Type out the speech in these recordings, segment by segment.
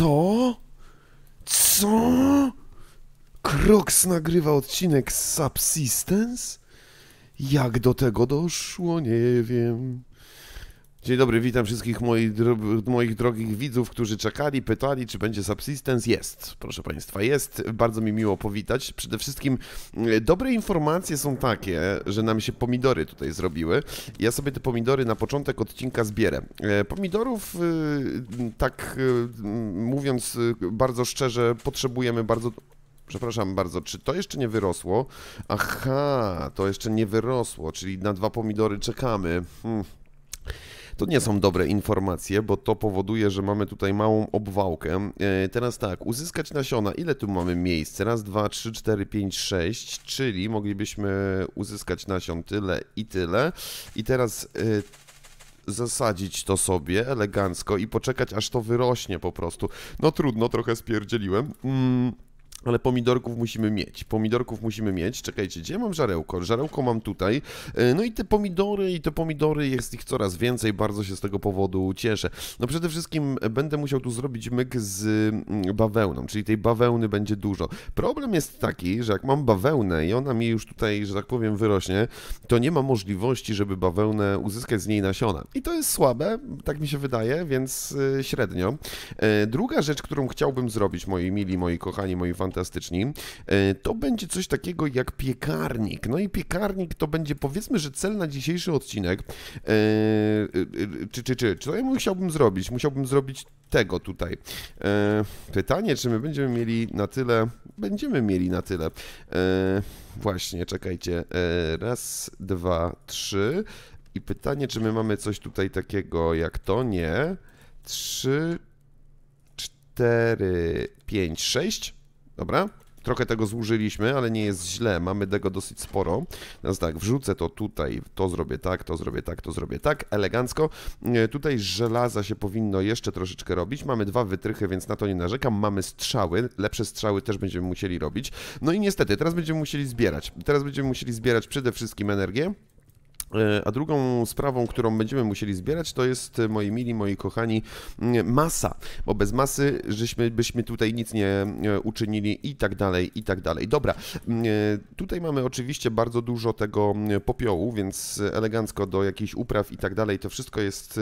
Co? Co? Kroks nagrywa odcinek Subsistence? Jak do tego doszło, nie wiem. Dzień dobry, witam wszystkich moich, moich drogich widzów, którzy czekali, pytali, czy będzie Subsistence. Jest, proszę Państwa, jest. Bardzo mi miło powitać. Przede wszystkim e, dobre informacje są takie, że nam się pomidory tutaj zrobiły. Ja sobie te pomidory na początek odcinka zbierę. E, pomidorów, e, tak mówiąc bardzo szczerze, potrzebujemy bardzo Przepraszam bardzo, czy to jeszcze nie wyrosło? Aha, to jeszcze nie wyrosło, czyli na dwa pomidory czekamy. Hmm. To nie są dobre informacje, bo to powoduje, że mamy tutaj małą obwałkę. E, teraz tak, uzyskać nasiona. Ile tu mamy miejsc? Raz, dwa, trzy, cztery, pięć, sześć, czyli moglibyśmy uzyskać nasion tyle i tyle. I teraz e, zasadzić to sobie elegancko i poczekać, aż to wyrośnie po prostu. No trudno, trochę spierdzieliłem. Mm. Ale pomidorków musimy mieć. Pomidorków musimy mieć. Czekajcie, gdzie mam żarełko? Żarełko mam tutaj. E, no i te pomidory, i te pomidory, jest ich coraz więcej. Bardzo się z tego powodu cieszę. No przede wszystkim będę musiał tu zrobić myk z mm, bawełną, czyli tej bawełny będzie dużo. Problem jest taki, że jak mam bawełnę i ona mi już tutaj, że tak powiem, wyrośnie, to nie ma możliwości, żeby bawełnę uzyskać z niej nasiona. I to jest słabe, tak mi się wydaje, więc e, średnio. E, druga rzecz, którą chciałbym zrobić, moi mili, moi kochani, moi fan fantastyczni, e, to będzie coś takiego jak piekarnik. No i piekarnik to będzie powiedzmy, że cel na dzisiejszy odcinek. E, e, czy, czy, czy, co ja musiałbym zrobić? Musiałbym zrobić tego tutaj. Pytanie, czy my będziemy mieli na tyle. Będziemy mieli na tyle. Właśnie, czekajcie. Raz, dwa, trzy. I pytanie, czy my mamy coś tutaj takiego jak to? Nie. Trzy, cztery, pięć, sześć. Dobra? Trochę tego zużyliśmy, ale nie jest źle, mamy tego dosyć sporo. Teraz tak, wrzucę to tutaj, to zrobię tak, to zrobię tak, to zrobię tak, elegancko. E, tutaj żelaza się powinno jeszcze troszeczkę robić, mamy dwa wytrychy, więc na to nie narzekam. Mamy strzały, lepsze strzały też będziemy musieli robić. No i niestety, teraz będziemy musieli zbierać. Teraz będziemy musieli zbierać przede wszystkim energię, E, a drugą sprawą, którą będziemy musieli zbierać, to jest, e, moi mili, moi kochani, masa, bo bez masy żeśmy, byśmy tutaj nic nie e, uczynili i tak dalej, i tak dalej. Dobra, tutaj mamy oczywiście bardzo dużo tego popiołu, więc elegancko do jakichś upraw i tak dalej, to wszystko jest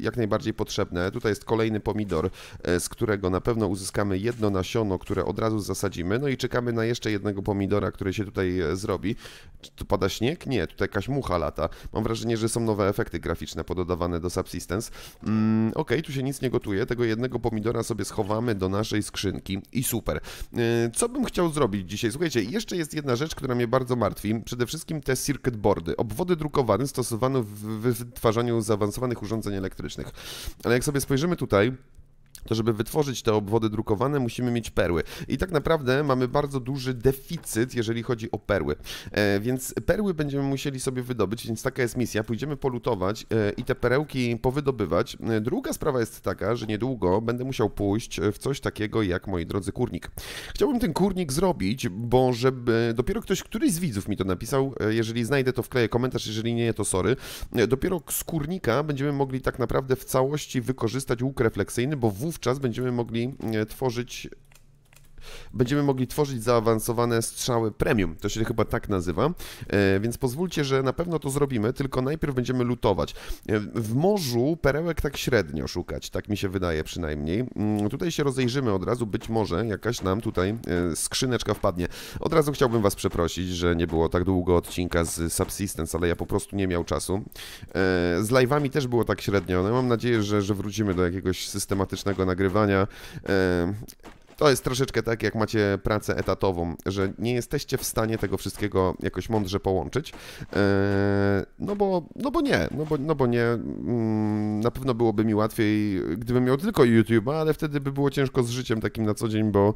jak najbardziej potrzebne. Tutaj jest kolejny pomidor, z którego na pewno uzyskamy jedno nasiono, które od razu zasadzimy, no i czekamy na jeszcze jednego pomidora, który się tutaj zrobi. Czy tu pada śnieg? Nie, tutaj jakaś mucha lata lata. Mam wrażenie, że są nowe efekty graficzne pododawane do Subsistence. Mm, Okej, okay, tu się nic nie gotuje, tego jednego pomidora sobie schowamy do naszej skrzynki i super. Y, co bym chciał zrobić dzisiaj? Słuchajcie, jeszcze jest jedna rzecz, która mnie bardzo martwi. Przede wszystkim te circuit boardy. Obwody drukowane stosowane w wytwarzaniu zaawansowanych urządzeń elektrycznych. Ale jak sobie spojrzymy tutaj, to żeby wytworzyć te obwody drukowane, musimy mieć perły. I tak naprawdę mamy bardzo duży deficyt, jeżeli chodzi o perły. E, więc perły będziemy musieli sobie wydobyć, więc taka jest misja. Pójdziemy polutować e, i te perełki powydobywać. E, druga sprawa jest taka, że niedługo będę musiał pójść e, w coś takiego jak, moi drodzy, kurnik. Chciałbym ten kurnik zrobić, bo żeby dopiero ktoś, któryś z widzów mi to napisał, e, jeżeli znajdę to wkleję komentarz, jeżeli nie, to sorry. E, dopiero z kurnika będziemy mogli tak naprawdę w całości wykorzystać łuk refleksyjny, bo w wówczas będziemy mogli e, tworzyć będziemy mogli tworzyć zaawansowane strzały premium. To się chyba tak nazywa. E, więc pozwólcie, że na pewno to zrobimy, tylko najpierw będziemy lutować. E, w morzu perełek tak średnio szukać, tak mi się wydaje przynajmniej. Mm, tutaj się rozejrzymy od razu, być może jakaś nam tutaj e, skrzyneczka wpadnie. Od razu chciałbym Was przeprosić, że nie było tak długo odcinka z Subsistence, ale ja po prostu nie miał czasu. Z live'ami też było tak średnio. No, mam nadzieję, że, że wrócimy do jakiegoś systematycznego nagrywania. To jest troszeczkę tak, jak macie pracę etatową, że nie jesteście w stanie tego wszystkiego jakoś mądrze połączyć. E, no bo, no bo nie, no bo, no bo nie. Mm, na pewno byłoby mi łatwiej, gdybym miał tylko YouTube, ale wtedy by było ciężko z życiem takim na co dzień, bo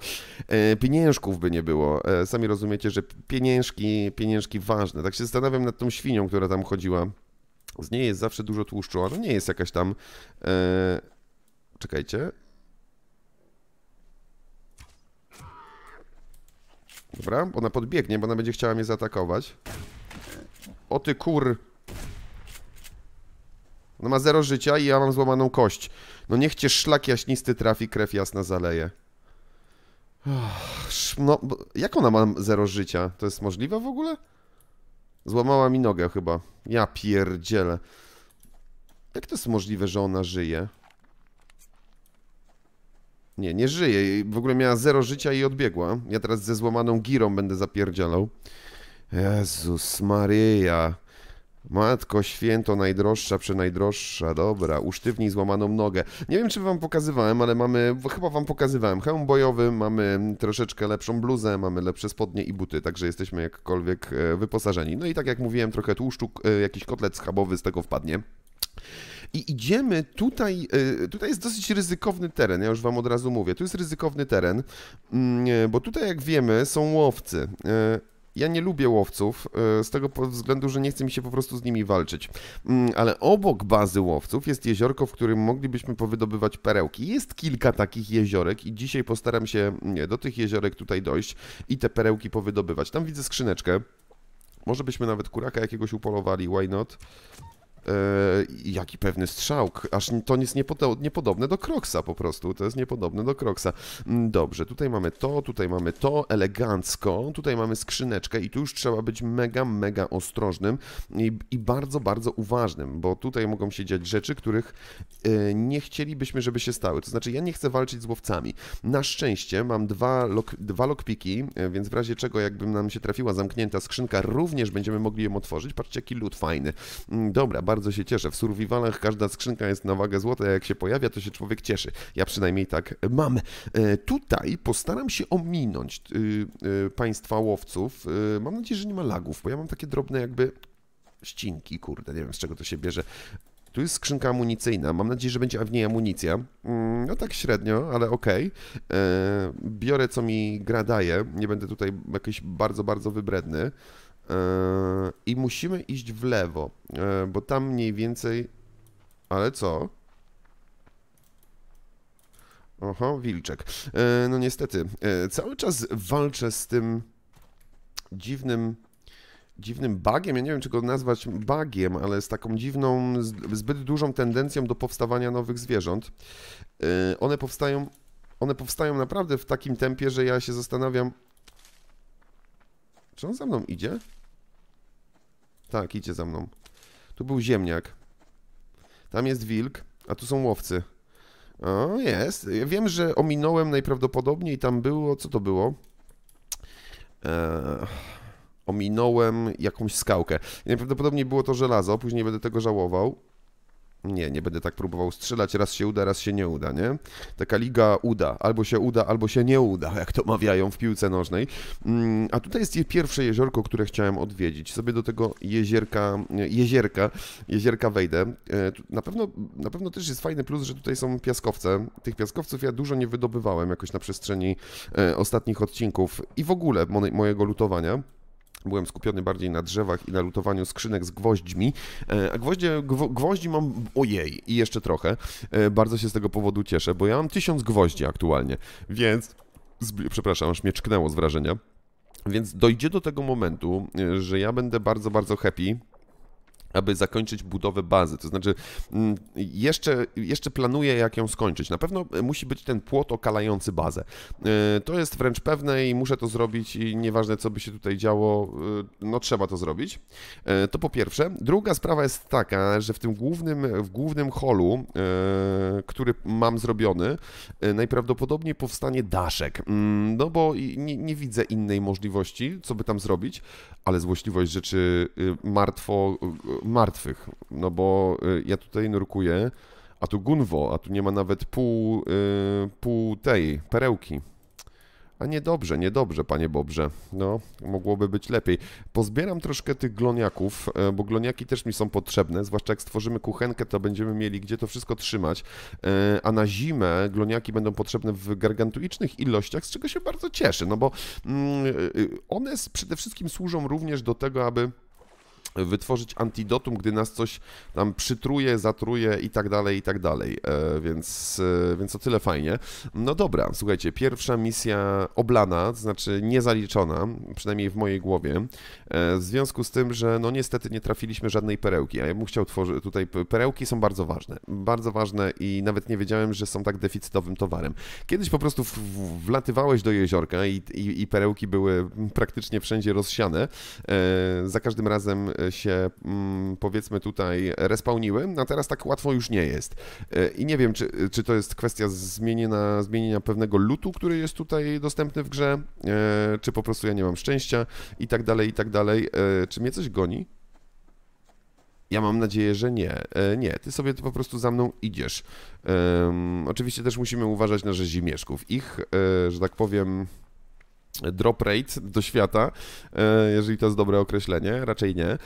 e, pieniężków by nie było. E, sami rozumiecie, że pieniężki, pieniężki ważne. Tak się zastanawiam nad tą świnią, która tam chodziła. Z niej jest zawsze dużo tłuszczu, a to nie jest jakaś tam... Czekajcie, Dobra, ona podbiegnie, bo ona będzie chciała mnie zaatakować. O ty kur... Ona ma zero życia i ja mam złamaną kość. No niech cię szlak jaśnisty trafi, krew jasna zaleje. No, jak ona ma zero życia? To jest możliwe w ogóle? Złamała mi nogę chyba. Ja pierdzielę. Jak to jest możliwe, że ona żyje? Nie, nie żyje. W ogóle miała zero życia i odbiegła. Ja teraz ze złamaną girą będę zapierdzielał. Jezus Maria, Matko święto, najdroższa, przenajdroższa, dobra, usztywnij złamaną nogę. Nie wiem, czy wam pokazywałem, ale mamy, chyba wam pokazywałem, hełm bojowy, mamy troszeczkę lepszą bluzę, mamy lepsze spodnie i buty, także jesteśmy jakkolwiek e, wyposażeni. No i tak jak mówiłem, trochę tłuszczu, e, jakiś kotlet schabowy z tego wpadnie i idziemy tutaj, y, tutaj jest dosyć ryzykowny teren, ja już wam od razu mówię, tu jest ryzykowny teren, mm, y, bo tutaj jak wiemy są łowcy, y, ja nie lubię łowców z tego względu, że nie chce mi się po prostu z nimi walczyć. Mm, ale obok bazy łowców jest jeziorko, w którym moglibyśmy powydobywać perełki. Jest kilka takich jeziorek i dzisiaj postaram się mm, do tych jeziorek tutaj dojść i te perełki powydobywać. Tam widzę skrzyneczkę. Może byśmy nawet kuraka jakiegoś upolowali, why not? E, jaki pewny strzał, aż to jest niepodobne do Kroksa po prostu, to jest niepodobne do Kroksa. Mm, dobrze, tutaj mamy to, tutaj mamy to, elegancko, tutaj mamy skrzyneczkę i tu już trzeba być mega, mega ostrożnym i, i bardzo, bardzo uważnym, bo tutaj mogą się dziać rzeczy, których e, nie chcielibyśmy, żeby się stały. To znaczy, ja nie chcę walczyć z łowcami. Na szczęście mam dwa, lock, dwa lockpiki, e, więc w razie czego, jakby nam się trafiła zamknięta skrzynka, również będziemy mogli ją otworzyć. Patrzcie, jaki lód fajny. Mm, dobra, bardzo bardzo się cieszę. W survivalach każda skrzynka jest na wagę złota, jak się pojawia, to się człowiek cieszy. Ja przynajmniej tak mam. E, tutaj postaram się ominąć e, e, państwa łowców. Mam nadzieję, że nie ma lagów, bo ja mam takie drobne jakby ścinki, kurde, nie wiem z czego to się bierze. Tu jest skrzynka amunicyjna. Mam nadzieję, że będzie w niej amunicja. Mm, no tak średnio, ale okej. Okay. Biorę co mi gra daje. Nie będę tutaj jakiś bardzo, bardzo wybredny. I musimy iść w lewo, e, bo tam mniej więcej... Ale co? Oho, wilczek. E, no niestety, e, cały czas walczę z tym dziwnym dziwnym bugiem, ja nie wiem, czy go nazwać bugiem, ale z taką dziwną, zbyt dużą tendencją do powstawania nowych zwierząt. One powstają, one powstają naprawdę w takim tempie, że ja się zastanawiam, czy on za mną idzie? Tak, idzie za mną. Tu był ziemniak. Tam jest wilk, a tu są łowcy. O, jest. Ja wiem, że ominąłem najprawdopodobniej tam było... Co to było? Eee, ominąłem jakąś skałkę. Najprawdopodobniej było to żelazo, później będę tego żałował nie, nie będę tak próbował strzelać, raz się uda, raz się nie uda, nie? Taka liga uda, albo się uda, albo się nie uda, jak to mawiają w piłce nożnej. Mm, a tutaj jest pierwsze jeziorko, które chciałem odwiedzić. Sobie do tego jezierka, jezierka, jezierka wejdę. E, na pewno, na pewno też jest fajny plus, że tutaj są piaskowce. Tych piaskowców ja dużo nie wydobywałem jakoś na przestrzeni e, ostatnich odcinków i w ogóle mojego lutowania. Byłem skupiony bardziej na drzewach i na lutowaniu skrzynek z gwoźdźmi. E, a gwoździe, gwoździ mam ojej i jeszcze trochę. E, bardzo się z tego powodu cieszę, bo ja mam tysiąc gwoździ aktualnie, więc... Przepraszam, aż mnie czknęło z wrażenia. Więc dojdzie do tego momentu, e, że ja będę bardzo, bardzo happy, aby zakończyć budowę bazy. To znaczy, mm, jeszcze, jeszcze planuję, jak ją skończyć. Na pewno musi być ten płot okalający bazę. Y, to jest wręcz pewne i muszę to zrobić, i nieważne, co by się tutaj działo, y, no trzeba to zrobić. Y, to po pierwsze. Druga sprawa jest taka, że w tym głównym, w głównym holu, który mam zrobiony, najprawdopodobniej powstanie daszek. Mm, no bo nie, nie widzę innej możliwości, co by tam zrobić, ale złośliwość rzeczy martwo martwych, no bo y, ja tutaj nurkuję, a tu Gunwo, a tu nie ma nawet pół, yy, pół tej perełki. A niedobrze, niedobrze, panie Bobrze. No, mogłoby być lepiej. Pozbieram troszkę tych gloniaków, e, bo gloniaki też mi są potrzebne, zwłaszcza jak stworzymy kuchenkę, to będziemy mieli gdzie to wszystko trzymać. E, a na zimę gloniaki będą potrzebne w gargantuicznych ilościach, z czego się bardzo cieszę, no bo mm, y, y, one przede wszystkim służą również do tego, aby wytworzyć antidotum, gdy nas coś tam przytruje, zatruje i tak dalej, i tak dalej. E, więc, e, więc o tyle fajnie. No dobra, słuchajcie, pierwsza misja oblana, to znaczy niezaliczona, przynajmniej w mojej głowie, e, w związku z tym, że no niestety nie trafiliśmy żadnej perełki, a ja bym chciał tworzyć, tutaj perełki są bardzo ważne, bardzo ważne i nawet nie wiedziałem, że są tak deficytowym towarem. Kiedyś po prostu w, w, wlatywałeś do jeziorka i, i, i perełki były praktycznie wszędzie rozsiane, za każdym razem się mm, powiedzmy tutaj respawniły, a teraz tak łatwo już nie jest. E, I nie wiem, czy, czy to jest kwestia zmienienia, zmienienia pewnego lutu, który jest tutaj dostępny w grze, e, czy po prostu ja nie mam szczęścia i tak dalej, i tak dalej. E, czy mnie coś goni? Ja mam nadzieję, że nie. Nie, ty sobie po prostu za mną idziesz. Um, oczywiście też musimy uważać na rzezimieszków. Ich, że tak powiem, drop rate do świata, e, jeżeli to jest dobre określenie, raczej nie, e,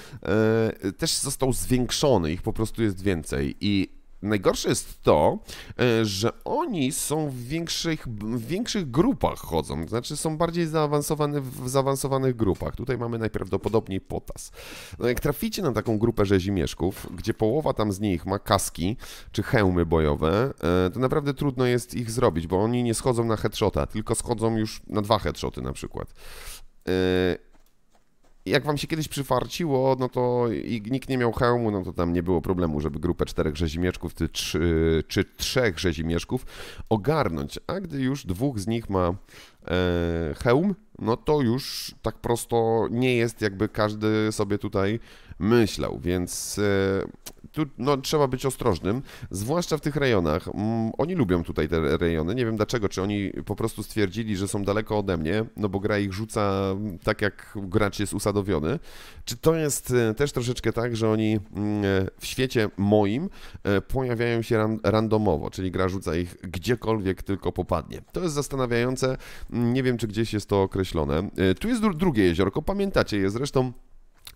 też został zwiększony, ich po prostu jest więcej i Najgorsze jest to, e, że oni są w większych, w większych grupach chodzą, znaczy są bardziej zaawansowane w zaawansowanych grupach. Tutaj mamy najprawdopodobniej potas. No jak traficie na taką grupę rzezimieszków, gdzie połowa tam z nich ma kaski czy hełmy bojowe, e, to naprawdę trudno jest ich zrobić, bo oni nie schodzą na headshota, tylko schodzą już na dwa headshoty na przykład. E, jak wam się kiedyś przyfarciło, no to i nikt nie miał hełmu, no to tam nie było problemu, żeby grupę czterech rzezimieszków czy, czy trzech rzezimieszków ogarnąć. A gdy już dwóch z nich ma E, hełm, no to już tak prosto nie jest, jakby każdy sobie tutaj myślał, więc e, tu no, trzeba być ostrożnym, zwłaszcza w tych rejonach. Mm, oni lubią tutaj te rejony, nie wiem dlaczego, czy oni po prostu stwierdzili, że są daleko ode mnie, no bo gra ich rzuca tak, jak gracz jest usadowiony. Czy to jest e, też troszeczkę tak, że oni mm, w świecie moim pojawiają się randomowo, czyli gra rzuca ich gdziekolwiek tylko popadnie. To jest zastanawiające, nie wiem, czy gdzieś jest to określone. E, tu jest drugie jeziorko, pamiętacie je zresztą.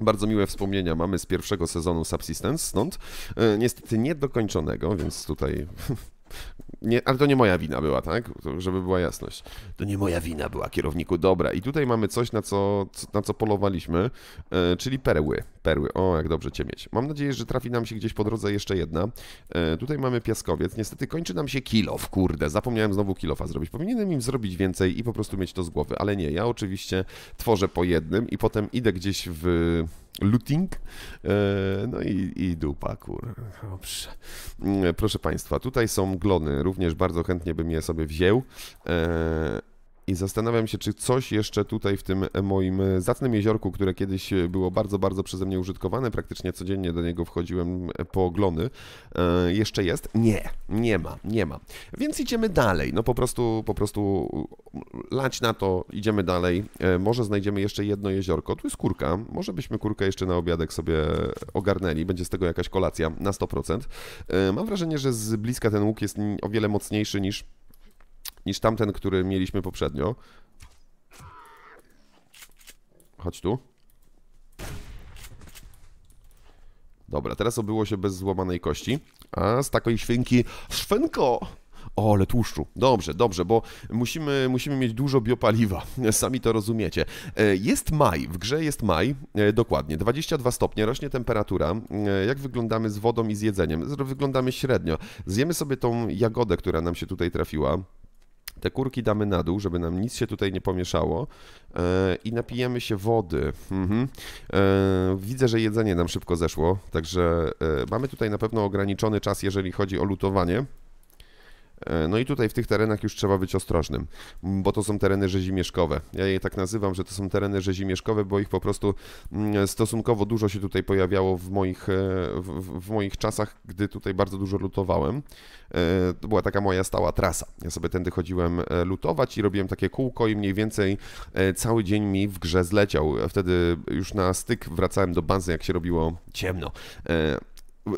Bardzo miłe wspomnienia mamy z pierwszego sezonu Subsistence, stąd e, niestety niedokończonego, więc tutaj nie, ale to nie moja wina była, tak? Żeby była jasność. To nie moja wina była, kierowniku. Dobra, i tutaj mamy coś, na co, na co polowaliśmy, e, czyli perły. Perły, o, jak dobrze cię mieć. Mam nadzieję, że trafi nam się gdzieś po drodze jeszcze jedna. E, tutaj mamy piaskowiec. Niestety kończy nam się kilof, kurde. Zapomniałem znowu kilofa zrobić. Powinienem im zrobić więcej i po prostu mieć to z głowy, ale nie. Ja oczywiście tworzę po jednym i potem idę gdzieś w looting. E, no i, i dupa, kur. Dobrze. Mm, proszę Państwa, tutaj są glony. Również bardzo chętnie bym je sobie wziął. E, i zastanawiam się, czy coś jeszcze tutaj w tym moim zacnym jeziorku, które kiedyś było bardzo, bardzo przeze mnie użytkowane, praktycznie codziennie do niego wchodziłem po oglony, e, jeszcze jest? Nie, nie ma, nie ma. Więc idziemy dalej, no po prostu, po prostu lać na to, idziemy dalej. E, może znajdziemy jeszcze jedno jeziorko, tu jest kurka, może byśmy kurkę jeszcze na obiadek sobie ogarnęli, będzie z tego jakaś kolacja na 100%. E, mam wrażenie, że z bliska ten łuk jest o wiele mocniejszy niż niż tamten, który mieliśmy poprzednio. Chodź tu. Dobra, teraz obyło się bez złamanej kości. A z takiej świnki... Szwenko! O, ale tłuszczu. Dobrze, dobrze, bo musimy, musimy mieć dużo biopaliwa. Sami to rozumiecie. E, jest maj, w grze jest maj, e, dokładnie. 22 stopnie, rośnie temperatura. E, jak wyglądamy z wodą i z jedzeniem? Wyglądamy średnio. Zjemy sobie tą jagodę, która nam się tutaj trafiła. Te kurki damy na dół, żeby nam nic się tutaj nie pomieszało e, i napijemy się wody. Mhm. E, widzę, że jedzenie nam szybko zeszło, także e, mamy tutaj na pewno ograniczony czas, jeżeli chodzi o lutowanie. E, no i tutaj w tych terenach już trzeba być ostrożnym, bo to są tereny rzezimieszkowe. Ja je tak nazywam, że to są tereny rzezimieszkowe, bo ich po prostu mm, stosunkowo dużo się tutaj pojawiało w moich, e, w, w moich czasach, gdy tutaj bardzo dużo lutowałem. E, to była taka moja stała trasa. Ja sobie tędy chodziłem lutować i robiłem takie kółko i mniej więcej cały dzień mi w grze zleciał. Wtedy już na styk wracałem do bazy, jak się robiło ciemno.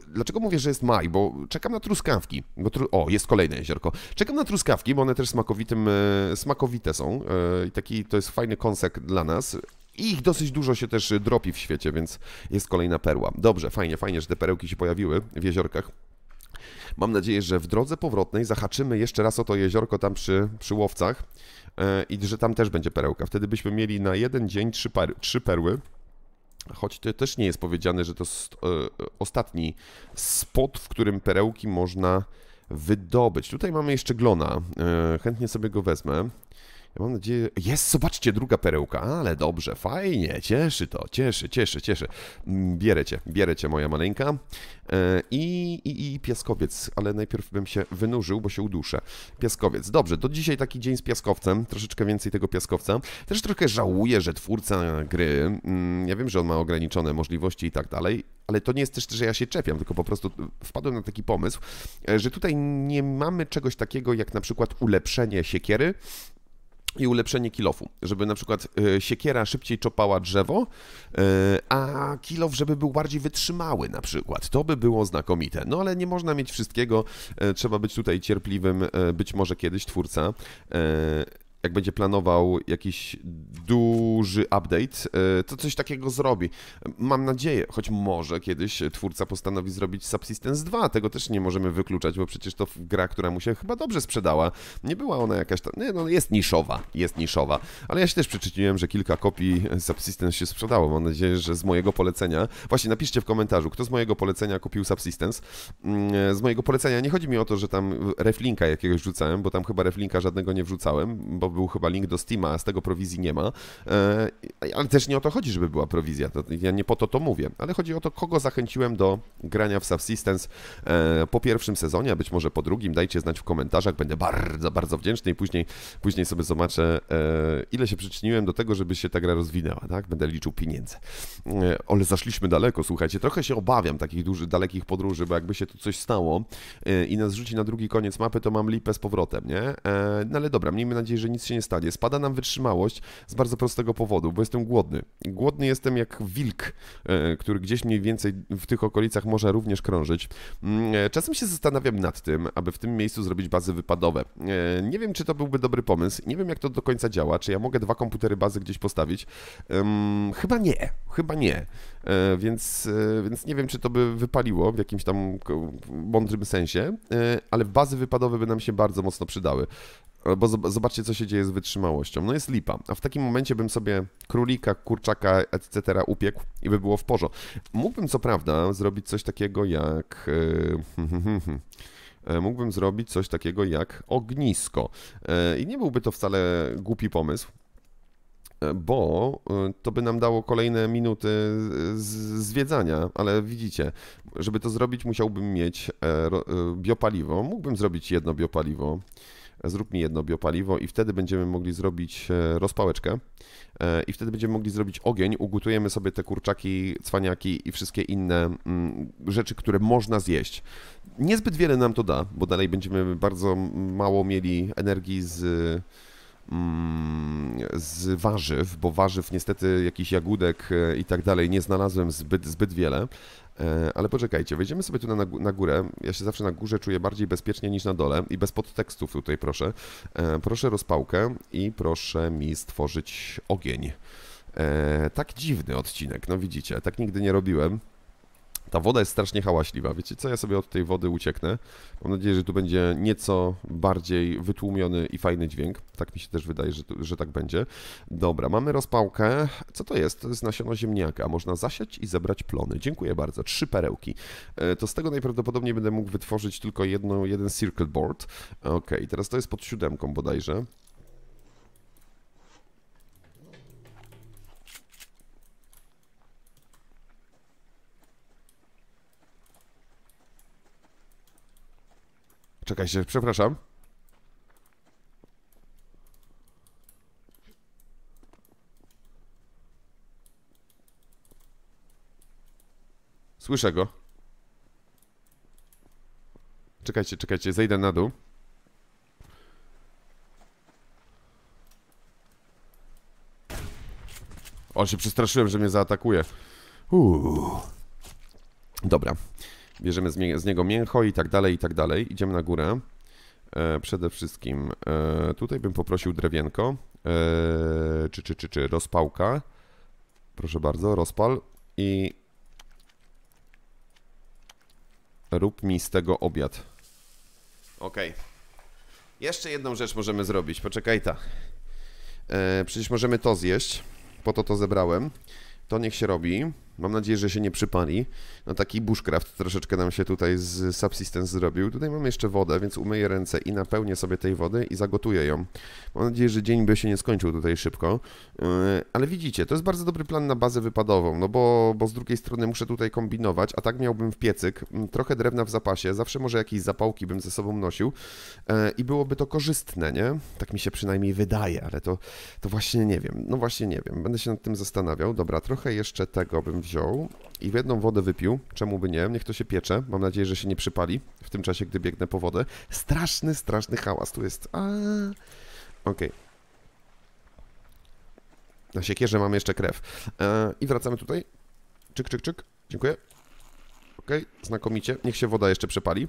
Dlaczego mówię, że jest maj? Bo czekam na truskawki. Bo tru... O, jest kolejne jeziorko. Czekam na truskawki, bo one też smakowitym, e, smakowite są e, i taki to jest fajny konsek dla nas. I ich dosyć dużo się też dropi w świecie, więc jest kolejna perła. Dobrze, fajnie, fajnie, że te perełki się pojawiły w jeziorkach. Mam nadzieję, że w drodze powrotnej zahaczymy jeszcze raz o to jeziorko tam przy, przy łowcach e, i że tam też będzie perełka. Wtedy byśmy mieli na jeden dzień trzy, par, trzy perły. Choć to też nie jest powiedziane, że to jest ostatni spot, w którym perełki można wydobyć. Tutaj mamy jeszcze glona. E, chętnie sobie go wezmę. Ja mam nadzieję, jest, zobaczcie, druga perełka, ale dobrze, fajnie, cieszy to, cieszy, cieszy, cieszy. Mm, bierę cię, bierę cię moja maleńka e, I, i, i piaskowiec, ale najpierw bym się wynurzył, bo się uduszę. Piaskowiec, dobrze, to dzisiaj taki dzień z piaskowcem, troszeczkę więcej tego piaskowca. Też trochę żałuję, że twórca gry, mm, ja wiem, że on ma ograniczone możliwości i tak dalej, ale to nie jest też, że ja się czepiam, tylko po prostu wpadłem na taki pomysł, e, że tutaj nie mamy czegoś takiego jak na przykład ulepszenie siekiery, i ulepszenie kilofu, żeby na przykład e, siekiera szybciej czopała drzewo, e, a kilof, żeby był bardziej wytrzymały na przykład. To by było znakomite. No ale nie można mieć wszystkiego, e, trzeba być tutaj cierpliwym, być może kiedyś twórca jak będzie planował jakiś duży update, e, to coś takiego zrobi. Mam nadzieję, choć może kiedyś twórca postanowi zrobić Subsistence 2, tego też nie możemy wykluczać, bo przecież to gra, która mu się chyba dobrze sprzedała. Nie była ona jakaś tam, nie, no jest niszowa, jest niszowa, ale ja się też przyczyniłem, że kilka kopii Subsistence się sprzedało. Mam nadzieję, że z mojego polecenia, właśnie napiszcie w komentarzu, kto z mojego polecenia kupił Subsistence. Mm, e, z mojego polecenia nie chodzi mi o to, że tam reflinka jakiegoś rzucałem, bo tam chyba reflinka żadnego nie wrzucałem, bo był chyba link do Steama, a z tego prowizji nie ma. E, ale też nie o to chodzi, żeby była prowizja. Ja nie po to to mówię, ale chodzi o to, kogo zachęciłem do grania w Subsistence e, po pierwszym sezonie, a być może po drugim. Dajcie znać w komentarzach, będę bardzo, bardzo wdzięczny i później, później sobie zobaczę, e, ile się przyczyniłem do tego, żeby się ta gra rozwinęła, tak? Będę liczył pieniędzy. Ale zaszliśmy daleko, słuchajcie, trochę się obawiam takich dużych, dalekich podróży, bo jakby się tu coś stało i nas rzuci na drugi koniec mapy, to mam lipę z powrotem, nie? No ale dobra, miejmy nadzieję, że nic nic się nie stanie. Spada nam wytrzymałość z bardzo prostego powodu, bo jestem głodny. Głodny jestem jak wilk, e, który gdzieś mniej więcej w tych okolicach może również krążyć. Mm, e, czasem się zastanawiam nad tym, aby w tym miejscu zrobić bazy wypadowe. E, nie wiem, czy to byłby dobry pomysł, nie wiem, jak to do końca działa, czy ja mogę dwa komputery bazy gdzieś postawić. Chyba nie, chyba nie. Więc, więc nie wiem, czy to by wypaliło w jakimś tam mądrym sensie, ale bazy wypadowe by nam się bardzo mocno przydały. Bo zobaczcie, co się dzieje z wytrzymałością. No jest lipa, a w takim momencie bym sobie królika, kurczaka, etc. upiekł i by było w porządku. Mógłbym co prawda zrobić coś takiego jak... E, e, mógłbym zrobić coś takiego jak ognisko. E, I nie byłby to wcale głupi pomysł bo to by nam dało kolejne minuty zwiedzania, ale widzicie, żeby to zrobić musiałbym mieć biopaliwo. Mógłbym zrobić jedno biopaliwo, zrób mi jedno biopaliwo i wtedy będziemy mogli zrobić e, rozpałeczkę e, i wtedy będziemy mogli zrobić ogień, ugotujemy sobie te kurczaki, cwaniaki i wszystkie inne mm, rzeczy, które można zjeść. Niezbyt wiele nam to da, bo dalej będziemy bardzo mało mieli energii z mm, z warzyw, bo warzyw niestety jakichś jagódek e, i tak dalej nie znalazłem zbyt, zbyt wiele, E, ale poczekajcie, wejdziemy sobie tu na, na górę. Ja się zawsze na górze czuję bardziej bezpiecznie niż na dole i bez podtekstów tutaj proszę. E, proszę rozpałkę i proszę mi stworzyć ogień. E, tak dziwny odcinek, no widzicie, tak nigdy nie robiłem. Ta woda jest strasznie hałaśliwa. Wiecie co, ja sobie od tej wody ucieknę. Mam nadzieję, że tu będzie nieco bardziej wytłumiony i fajny dźwięk. Tak mi się też wydaje, że, że tak będzie. Dobra, mamy rozpałkę. Co to jest? To jest nasiono ziemniaka. Można zasiać i zebrać plony. Dziękuję bardzo. Trzy perełki. E, to z tego najprawdopodobniej będę mógł wytworzyć tylko jedno, jeden circle board. Ok, teraz to jest pod siódemką bodajże. czekajcie, przepraszam. Słyszę go. Czekajcie, czekajcie, zejdę na dół. O, się przestraszyłem, że mnie zaatakuje. Uuu. Dobra bierzemy z, z niego mięcho i tak dalej, i tak dalej. Idziemy na górę. E, przede wszystkim e, tutaj bym poprosił drewienko, e, czy, czy, czy, czy rozpałka. Proszę bardzo, rozpal i rób mi z tego obiad. Ok. Jeszcze jedną rzecz możemy zrobić, poczekaj ta. E, przecież możemy to zjeść, po to to zebrałem. To niech się robi. Mam nadzieję, że się nie przypali. No taki bushcraft troszeczkę nam się tutaj z subsistence zrobił. Tutaj mam jeszcze wodę, więc umyję ręce i napełnię sobie tej wody i zagotuję ją. Mam nadzieję, że dzień by się nie skończył tutaj szybko. Yy, ale widzicie, to jest bardzo dobry plan na bazę wypadową, no bo, bo z drugiej strony muszę tutaj kombinować, a tak miałbym w piecyk. Mm, trochę drewna w zapasie, zawsze może jakieś zapałki bym ze sobą nosił yy, i byłoby to korzystne, nie? Tak mi się przynajmniej wydaje, ale to, to właśnie nie wiem. No właśnie nie wiem, będę się nad tym zastanawiał. Dobra, trochę jeszcze tego bym wziął wziął i w jedną wodę wypił, czemu by nie, niech to się piecze, mam nadzieję, że się nie przypali w tym czasie, gdy biegnę po wodę. Straszny, straszny hałas tu jest. A... Okej. Okay. Na siekierze mam jeszcze krew. E, I wracamy tutaj. Czyk, czyk, czyk. Dziękuję. Okej, okay. znakomicie. Niech się woda jeszcze przepali.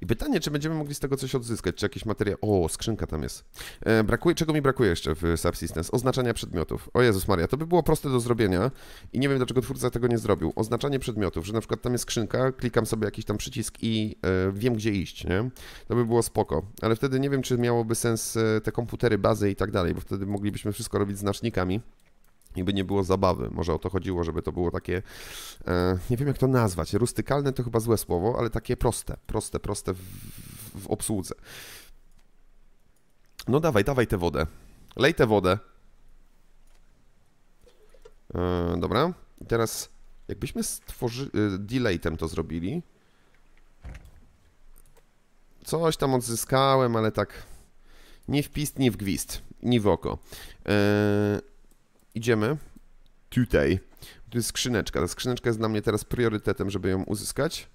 I pytanie, czy będziemy mogli z tego coś odzyskać, czy jakieś materia... O, skrzynka tam jest. E, brakuje, czego mi brakuje jeszcze w Subsistence? Oznaczania przedmiotów. O Jezus Maria, to by było proste do zrobienia i nie wiem, dlaczego twórca tego nie zrobił. Oznaczanie przedmiotów, że na przykład tam jest skrzynka, klikam sobie jakiś tam przycisk i e, wiem, gdzie iść, nie? To by było spoko, ale wtedy nie wiem, czy miałoby sens e, te komputery, bazy i tak dalej, bo wtedy moglibyśmy wszystko robić znacznikami by nie było zabawy. Może o to chodziło, żeby to było takie, e, nie wiem jak to nazwać, rustykalne to chyba złe słowo, ale takie proste, proste, proste w, w obsłudze. No dawaj, dawaj tę wodę. Lej tę wodę. E, dobra. I teraz jakbyśmy stworzyli, e, delaytem to zrobili. Coś tam odzyskałem, ale tak nie w pist, nie w gwizd, nie w oko. E, idziemy tutaj. Tu jest skrzyneczka. Ta skrzyneczka jest dla mnie teraz priorytetem, żeby ją uzyskać.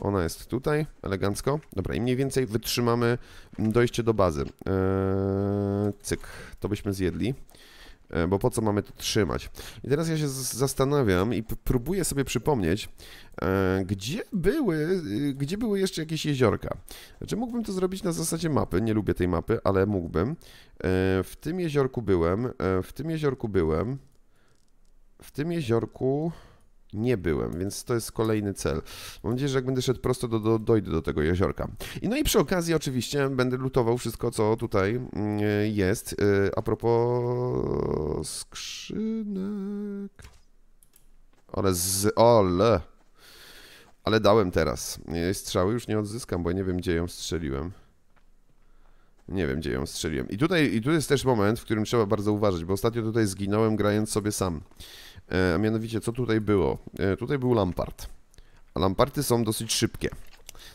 Ona jest tutaj, elegancko. Dobra, i mniej więcej wytrzymamy dojście do bazy. Eee, cyk, to byśmy zjedli. E, bo po co mamy to trzymać? I teraz ja się zastanawiam i próbuję sobie przypomnieć, e, gdzie były, y, gdzie były jeszcze jakieś jeziorka. Znaczy mógłbym to zrobić na zasadzie mapy, nie lubię tej mapy, ale mógłbym. E, w tym jeziorku byłem, w tym jeziorku byłem, w tym jeziorku nie byłem, więc to jest kolejny cel. Mam nadzieję, że jak będę szedł prosto, do, do, dojdę do tego jeziorka. I no i przy okazji oczywiście będę lutował wszystko, co tutaj mm, jest. Y, a propos skrzynek... Ale z... Ole! Ale dałem teraz. Strzały już nie odzyskam, bo nie wiem, gdzie ją strzeliłem. Nie wiem, gdzie ją strzeliłem. I tutaj, I tutaj jest też moment, w którym trzeba bardzo uważać, bo ostatnio tutaj zginąłem grając sobie sam. E, a mianowicie, co tutaj było? E, tutaj był Lampart. A Lamparty są dosyć szybkie.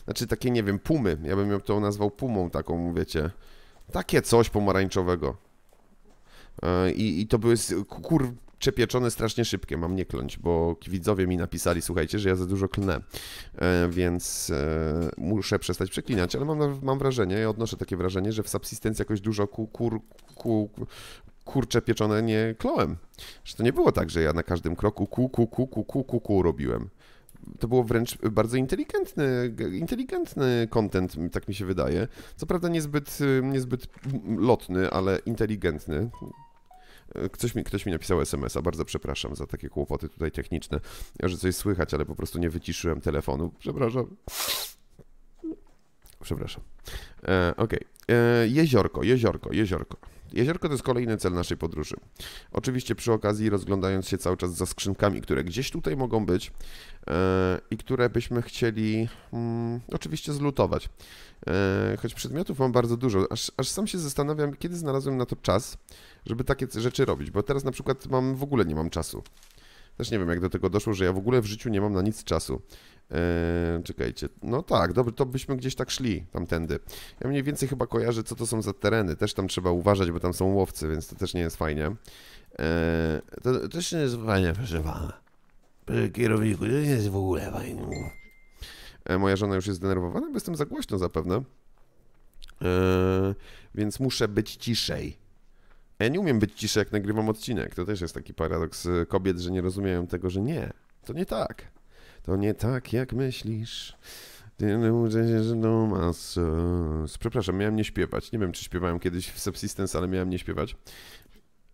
Znaczy takie, nie wiem, pumy. Ja bym ją to nazwał pumą taką, wiecie. Takie coś pomarańczowego. E, I, i to były kur, przepieczone strasznie szybkie, mam nie kląć, bo widzowie mi napisali, słuchajcie, że ja za dużo klnę, e, więc e, muszę przestać przeklinać, ale mam, mam wrażenie, ja odnoszę takie wrażenie, że w Subsistence jakoś dużo ku, kur, ku, kurcze pieczone nie klołem. Że to nie było tak, że ja na każdym kroku ku, ku, ku, ku, ku, ku, ku robiłem. To było wręcz bardzo inteligentny, inteligentny content, tak mi się wydaje. Co prawda niezbyt, niezbyt lotny, ale inteligentny. Ktoś mi, ktoś mi napisał SMS-a, bardzo przepraszam za takie kłopoty tutaj techniczne, że coś słychać, ale po prostu nie wyciszyłem telefonu. Przepraszam. Przepraszam. E, Okej. Okay. E, jeziorko, jeziorko, jeziorko. Jeziorko to jest kolejny cel naszej podróży. Oczywiście przy okazji rozglądając się cały czas za skrzynkami, które gdzieś tutaj mogą być yy, i które byśmy chcieli mm, oczywiście zlutować. Yy, choć przedmiotów mam bardzo dużo, aż, aż sam się zastanawiam, kiedy znalazłem na to czas, żeby takie rzeczy robić, bo teraz na przykład mam w ogóle nie mam czasu. Też nie wiem, jak do tego doszło, że ja w ogóle w życiu nie mam na nic czasu. Eee, czekajcie, no tak, dobrze, to byśmy gdzieś tak szli tamtędy. Ja mniej więcej chyba kojarzę, co to są za tereny. Też tam trzeba uważać, bo tam są łowcy, więc to też nie jest fajnie. Eee, to też nie jest fajnie, proszę pana. Kierowniku, to nie jest w ogóle fajnie. Eee, moja żona już jest zdenerwowana, bo jestem za głośno zapewne. E, więc muszę być ciszej. Ja nie umiem być ciszy, jak nagrywam odcinek. To też jest taki paradoks y, kobiet, że nie rozumieją tego, że nie. To nie tak. To nie tak, jak myślisz. Nie no, że no, Przepraszam, miałem nie śpiewać. Nie wiem, czy śpiewałem kiedyś w Subsistence, ale miałem nie śpiewać.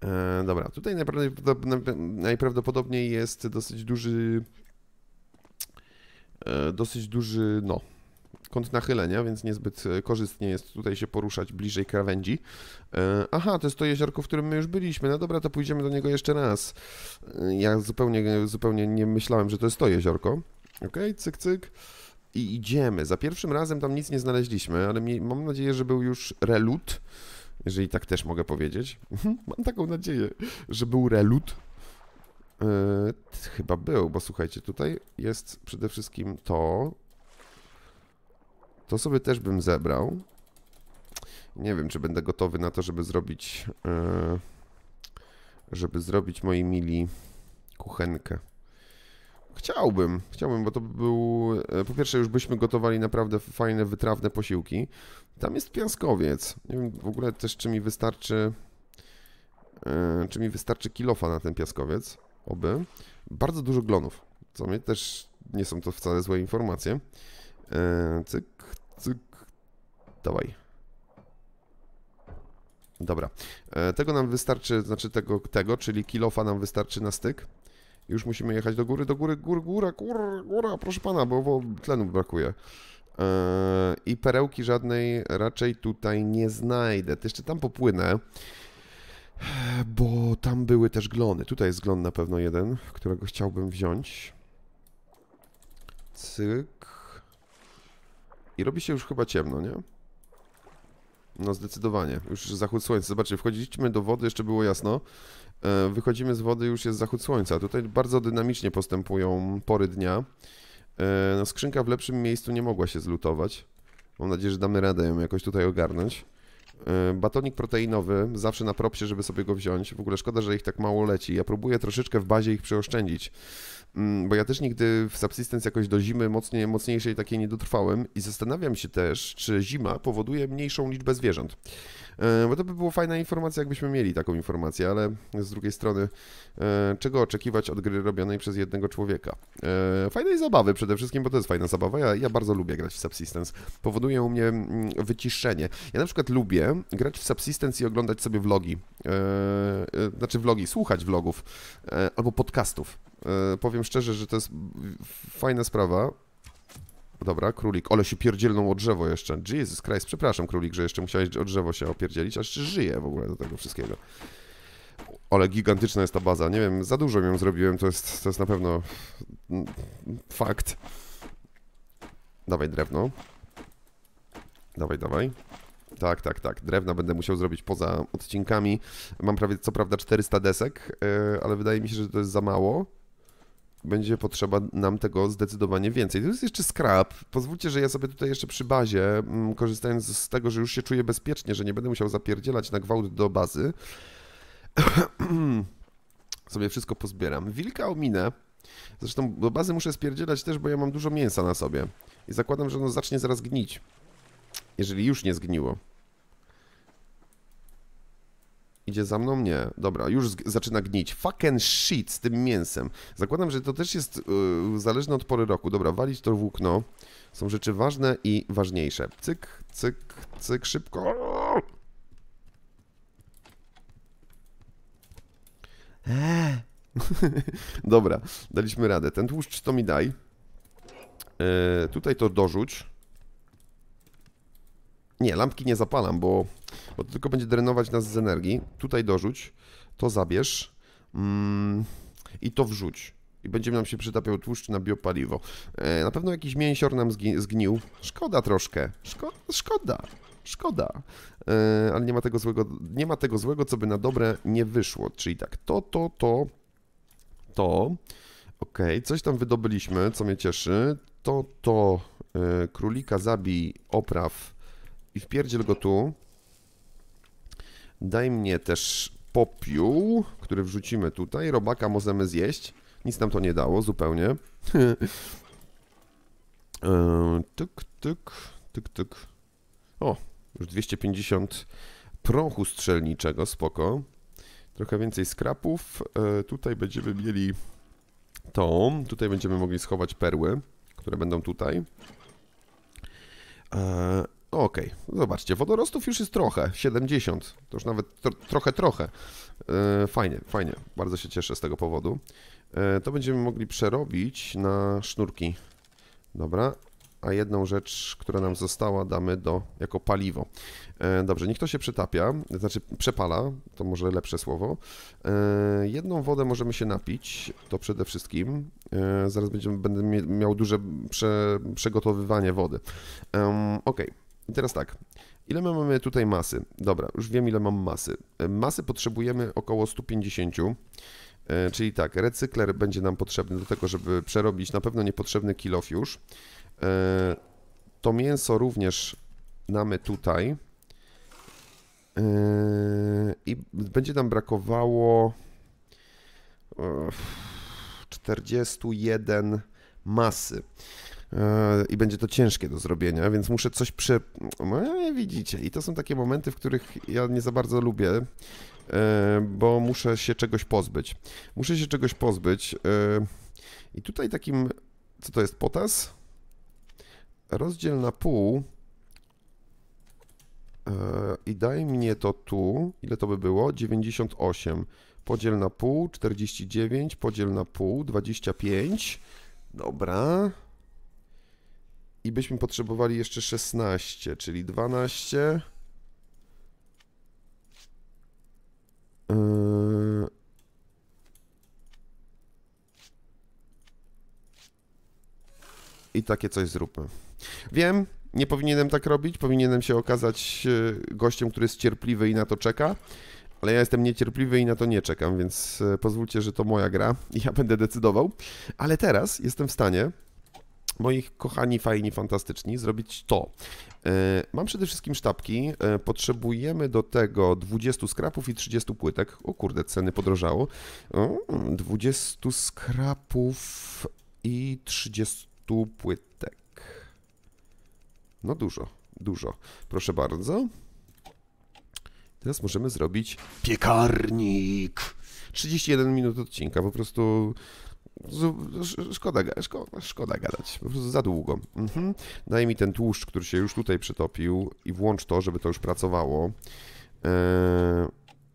E, dobra, tutaj najprawdopodobniej jest dosyć duży. E, dosyć duży, no, kąt nachylenia, więc niezbyt e, korzystnie jest tutaj się poruszać bliżej krawędzi. E, aha, to jest to jeziorko, w którym my już byliśmy. No dobra, to pójdziemy do niego jeszcze raz. E, ja zupełnie, zupełnie nie myślałem, że to jest to jeziorko. Ok, cyk, cyk. I idziemy. Za pierwszym razem tam nic nie znaleźliśmy, ale mi, mam nadzieję, że był już relut. Jeżeli tak też mogę powiedzieć. Mhm, mam taką nadzieję, że był relut. Yy, chyba był, bo słuchajcie, tutaj jest przede wszystkim to. To sobie też bym zebrał. Nie wiem, czy będę gotowy na to, żeby zrobić, e, żeby zrobić mojej mili kuchenkę. Chciałbym, chciałbym, bo to był, e, po pierwsze już byśmy gotowali naprawdę fajne, wytrawne posiłki. Tam jest piaskowiec. Nie wiem w ogóle też, czy mi wystarczy, e, czy mi wystarczy kilofa na ten piaskowiec, oby. Bardzo dużo glonów, co mnie też nie są to wcale złe informacje. Cyk, Cyk. Dawaj. Dobra. E, tego nam wystarczy, znaczy tego, tego, czyli kilofa nam wystarczy na styk. Już musimy jechać do góry, do góry, gór, góra, góra, góra, proszę pana, bo, bo tlenu brakuje. E, I perełki żadnej raczej tutaj nie znajdę. To jeszcze tam popłynę, bo tam były też glony. Tutaj jest glon na pewno jeden, którego chciałbym wziąć. Cyk. I robi się już chyba ciemno, nie? No zdecydowanie, już zachód słońca. Zobaczcie, wchodziliśmy do wody, jeszcze było jasno. E, wychodzimy z wody, już jest zachód słońca. Tutaj bardzo dynamicznie postępują pory dnia. E, no, skrzynka w lepszym miejscu nie mogła się zlutować. Mam nadzieję, że damy radę ją jakoś tutaj ogarnąć. Y, batonik proteinowy, zawsze na propsie, żeby sobie go wziąć. W ogóle szkoda, że ich tak mało leci. Ja próbuję troszeczkę w bazie ich przeoszczędzić, mm, bo ja też nigdy w Subsistence jakoś do zimy mocniej, mocniejszej takiej nie dotrwałem i zastanawiam się też, czy zima powoduje mniejszą liczbę zwierząt. E, bo to by była fajna informacja, jakbyśmy mieli taką informację, ale z drugiej strony, e, czego oczekiwać od gry robionej przez jednego człowieka? E, fajnej zabawy przede wszystkim, bo to jest fajna zabawa. Ja, ja bardzo lubię grać w Subsistence. Powoduje u mnie mm, wyciszenie. Ja na przykład lubię grać w Subsistence i oglądać sobie vlogi. E, e, znaczy vlogi, słuchać vlogów e, albo podcastów. Powiem szczerze, że to jest fajna sprawa. Dobra, królik. Ole się pierdzielną o drzewo jeszcze. Jesus Christ, przepraszam królik, że jeszcze musiałeś o drzewo się opierdzielić, aż żyje w ogóle do tego wszystkiego. Ale gigantyczna jest ta baza. Nie wiem, za dużo ją zrobiłem, to jest, to jest na pewno fakt. Dawaj drewno. Dawaj, dawaj. Tak, tak, tak. Drewna będę musiał zrobić poza odcinkami. Mam prawie, co prawda, 400 desek, e, ale wydaje mi się, że to jest za mało będzie potrzeba nam tego zdecydowanie więcej. To jest jeszcze scrap. Pozwólcie, że ja sobie tutaj jeszcze przy bazie, mm, korzystając z tego, że już się czuję bezpiecznie, że nie będę musiał zapierdzielać na gwałt do bazy, sobie wszystko pozbieram. Wilka ominę. Zresztą do bazy muszę spierdzielać też, bo ja mam dużo mięsa na sobie. I zakładam, że ono zacznie zaraz gnić. Jeżeli już nie zgniło. Idzie za mną? Nie. Dobra, już zaczyna gnić. Fucking shit z tym mięsem. Zakładam, że to też jest yy, zależne od pory roku. Dobra, walić to włókno. Są rzeczy ważne i ważniejsze. Cyk, cyk, cyk, szybko. Eee. Dobra, daliśmy radę. Ten tłuszcz to mi daj. Yy, tutaj to dorzuć. Nie, lampki nie zapalam, bo, bo to tylko będzie drenować nas z energii. Tutaj dorzuć, to zabierz mm, i to wrzuć. I będzie nam się przytapiał tłuszcz na biopaliwo. E, na pewno jakiś mięsior nam zgnił. Szkoda troszkę. Szko szkoda. Szkoda. E, ale nie ma, tego złego, nie ma tego złego, co by na dobre nie wyszło. Czyli tak, to, to, to, to. ok, coś tam wydobyliśmy, co mnie cieszy. To, to, e, królika zabij, opraw i wpierdziel go tu. Daj mnie też popiół, który wrzucimy tutaj. Robaka możemy zjeść. Nic nam to nie dało zupełnie. E, tyk, tyk, tyk, tyk. O, już 250 prochu strzelniczego, spoko. Trochę więcej skrapów. E, tutaj będziemy mieli tą. Tutaj będziemy mogli schować perły, które będą tutaj. E, Okej, okay. zobaczcie, wodorostów już jest trochę, 70, to już nawet tro trochę, trochę. E, fajnie, fajnie, bardzo się cieszę z tego powodu. E, to będziemy mogli przerobić na sznurki. Dobra, a jedną rzecz, która nam została, damy do, jako paliwo. E, dobrze, niech to się przetapia, znaczy przepala, to może lepsze słowo. jedną wodę możemy się napić, to przede wszystkim. zaraz będziemy, będę miał duże prze, przegotowywanie wody. Okej. ok, i teraz tak, ile my mamy tutaj masy? Dobra, już wiem ile mam masy. E, masy potrzebujemy około 150, e, czyli tak, recykler będzie nam potrzebny do tego, żeby przerobić na pewno niepotrzebny kilof już. E, to mięso również mamy tutaj. I będzie nam brakowało 41 masy. E, i będzie to ciężkie do zrobienia, więc muszę coś prze... No, widzicie, i to są takie momenty, w których ja nie za bardzo lubię, e, bo muszę się czegoś pozbyć. Muszę się czegoś pozbyć e, i tutaj takim, co to jest, potas? Rozdziel na pół i daj mnie to tu, ile to by było? 98. Podziel na pół, 49, podziel na pół, 25. Dobra, i byśmy potrzebowali jeszcze 16, czyli 12. Yy. I takie coś zróbmy. Wiem, nie powinienem tak robić, powinienem się okazać yy, gościem, który jest cierpliwy i na to czeka, ale ja jestem niecierpliwy i na to nie czekam, więc e, pozwólcie, że to moja gra i ja będę decydował. Ale teraz jestem w stanie moich kochani, fajni, fantastyczni, zrobić to. E, mam przede wszystkim sztabki, e, potrzebujemy do tego 20 skrapów i 30 płytek. O kurde, ceny podrożało. 20 skrapów i 30 płytek. No dużo, dużo. Proszę bardzo. Teraz możemy zrobić piekarnik. 31 minut odcinka, po prostu szkoda, szkoda, szkoda gadać, po prostu za długo. Mhm. Daj mi ten tłuszcz, który się już tutaj przytopił i włącz to, żeby to już pracowało. Eee,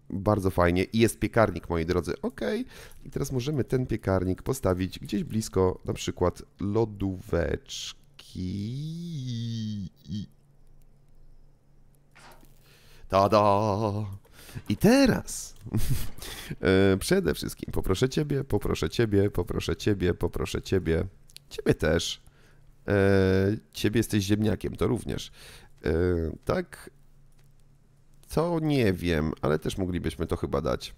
bardzo fajnie. I jest piekarnik, moi drodzy. Ok. I teraz możemy ten piekarnik postawić gdzieś blisko na przykład lodóweczki. Tada! I teraz e, przede wszystkim poproszę ciebie, poproszę ciebie, poproszę ciebie, poproszę ciebie, ciebie też. E, ciebie jesteś ziemniakiem, to również. E, tak, to nie wiem, ale też moglibyśmy to chyba dać.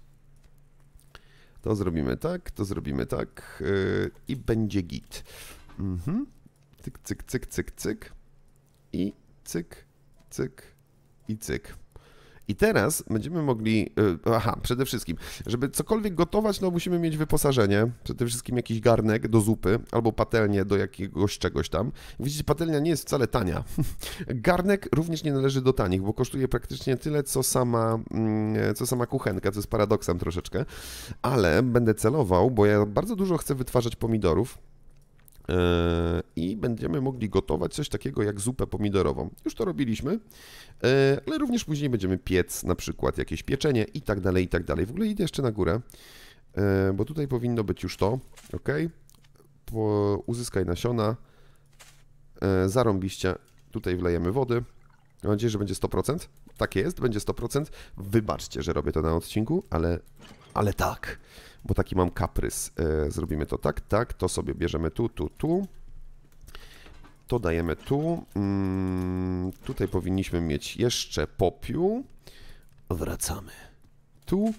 To zrobimy tak, to zrobimy tak i będzie git. Mhm. Cyk, cyk, cyk, cyk, cyk i cyk, cyk i cyk. I teraz będziemy mogli, e, aha, przede wszystkim, żeby cokolwiek gotować, no musimy mieć wyposażenie, przede wszystkim jakiś garnek do zupy albo patelnię do jakiegoś czegoś tam. Widzicie, patelnia nie jest wcale tania. garnek również nie należy do tanich, bo kosztuje praktycznie tyle, co sama, mm, co sama kuchenka, co jest paradoksem troszeczkę, ale będę celował, bo ja bardzo dużo chcę wytwarzać pomidorów, Yy, i będziemy mogli gotować coś takiego jak zupę pomidorową. Już to robiliśmy, yy, ale również później będziemy piec na przykład jakieś pieczenie i tak dalej, i tak dalej. W ogóle idę jeszcze na górę, yy, bo tutaj powinno być już to, ok? uzyskaj nasiona, zarąbiście, tutaj wlejemy wody. Mam nadzieję, że będzie 100%. Tak jest, będzie 100%. Wybaczcie, że robię to na odcinku, ale, ale tak bo taki mam kaprys. E, zrobimy to tak, tak, to sobie bierzemy tu, tu, tu. To dajemy tu. Mm, tutaj powinniśmy mieć jeszcze popiół. Wracamy tu.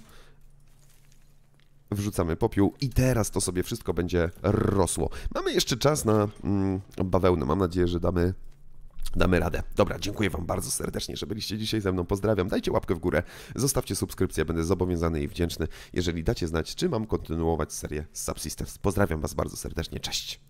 Wrzucamy popiół i teraz to sobie wszystko będzie rosło. Mamy jeszcze czas na mm, bawełnę. Mam nadzieję, że damy Damy radę. Dobra, dziękuję Wam bardzo serdecznie, że byliście dzisiaj ze mną. Pozdrawiam. Dajcie łapkę w górę, zostawcie subskrypcję, będę zobowiązany i wdzięczny, jeżeli dacie znać, czy mam kontynuować serię Subsystems. Pozdrawiam Was bardzo serdecznie. Cześć.